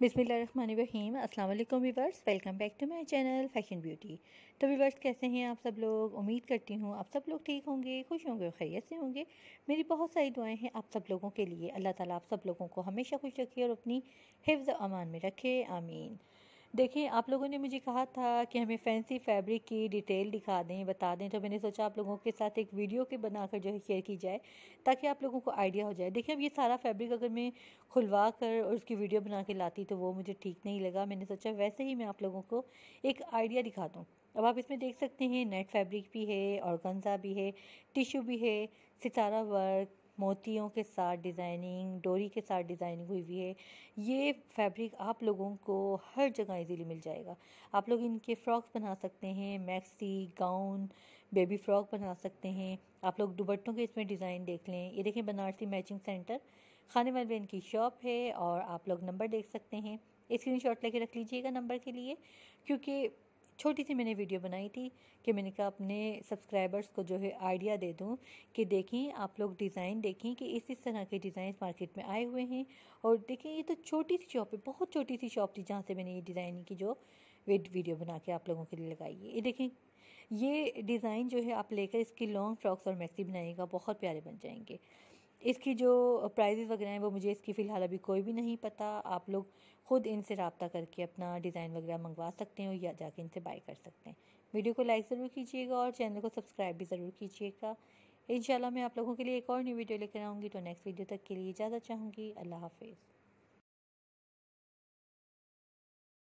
बिसमीम अस्सलाम वालेकुम viewers welcome back to my channel fashion beauty तो वीवर्स कैसे हैं आप सब लोग उम्मीद करती हूँ आप सब लोग ठीक होंगे खुश होंगे और खैरियत से होंगे मेरी बहुत सारी दुआएं हैं आप सब लोगों के लिए अल्लाह ताला आप सब लोगों को हमेशा खुश रखे और अपनी हिफ्ज़ अमान में रखे आमीन देखिए आप लोगों ने मुझे कहा था कि हमें फैंसी फैब्रिक की डिटेल दिखा दें बता दें तो मैंने सोचा आप लोगों के साथ एक वीडियो के बनाकर जो है शेयर की जाए ताकि आप लोगों को आइडिया हो जाए देखिए अब ये सारा फैब्रिक अगर मैं खुलवा कर और उसकी वीडियो बना के लाती तो वो मुझे ठीक नहीं लगा मैंने सोचा वैसे ही मैं आप लोगों को एक आइडिया दिखा दूँ अब आप इसमें देख सकते हैं नेट फैब्रिक भी है और भी है टिशू भी है सितारा वर्क मोतियों के साथ डिज़ाइनिंग डोरी के साथ डिज़ाइनिंग हुई हुई है ये फैब्रिक आप लोगों को हर जगह इजीली मिल जाएगा आप लोग इनके फ़्रॉक्स बना सकते हैं मैक्सी गाउन बेबी फ़्रॉक बना सकते हैं आप लोग दुबट्टों के इसमें डिज़ाइन देख लें ये देखें बनारसी मैचिंग सेंटर खाने मलबे इनकी शॉप है और आप लोग नंबर देख सकते हैं स्क्रीन शॉट लेके रख लीजिएगा नंबर के लिए क्योंकि छोटी सी मैंने वीडियो बनाई थी कि मैंने कहा अपने सब्सक्राइबर्स को जो है आइडिया दे दूँ कि देखें आप लोग डिज़ाइन देखें कि इस इस तरह के डिज़ाइन मार्केट में आए हुए हैं और देखें ये तो छोटी सी शॉप है बहुत छोटी सी शॉप थी जहाँ से मैंने ये डिज़ाइन की जो वीडियो बना के आप लोगों के लिए लगाई है ये देखें ये डिज़ाइन जो है आप लेकर इसकी लॉन्ग फ्रॉक्स और मैक्सी बनाइएगा बहुत प्यारे बन जाएंगे इसकी जो प्राइजेज़ वगैरह हैं वो मुझे इसकी फ़िलहाल अभी कोई भी नहीं पता आप लोग ख़ुद इनसे रबता करके अपना डिज़ाइन वगैरह मंगवा सकते हैं या जाके इनसे बाय कर सकते हैं वीडियो को लाइक ज़रूर कीजिएगा और चैनल को सब्सक्राइब भी ज़रूर कीजिएगा इन मैं आप लोगों के लिए एक और नई वीडियो लेकर आऊँगी तो नेक्स्ट वीडियो तक के लिए इजाज़त चाहूँगी अल्लाह हाफिज़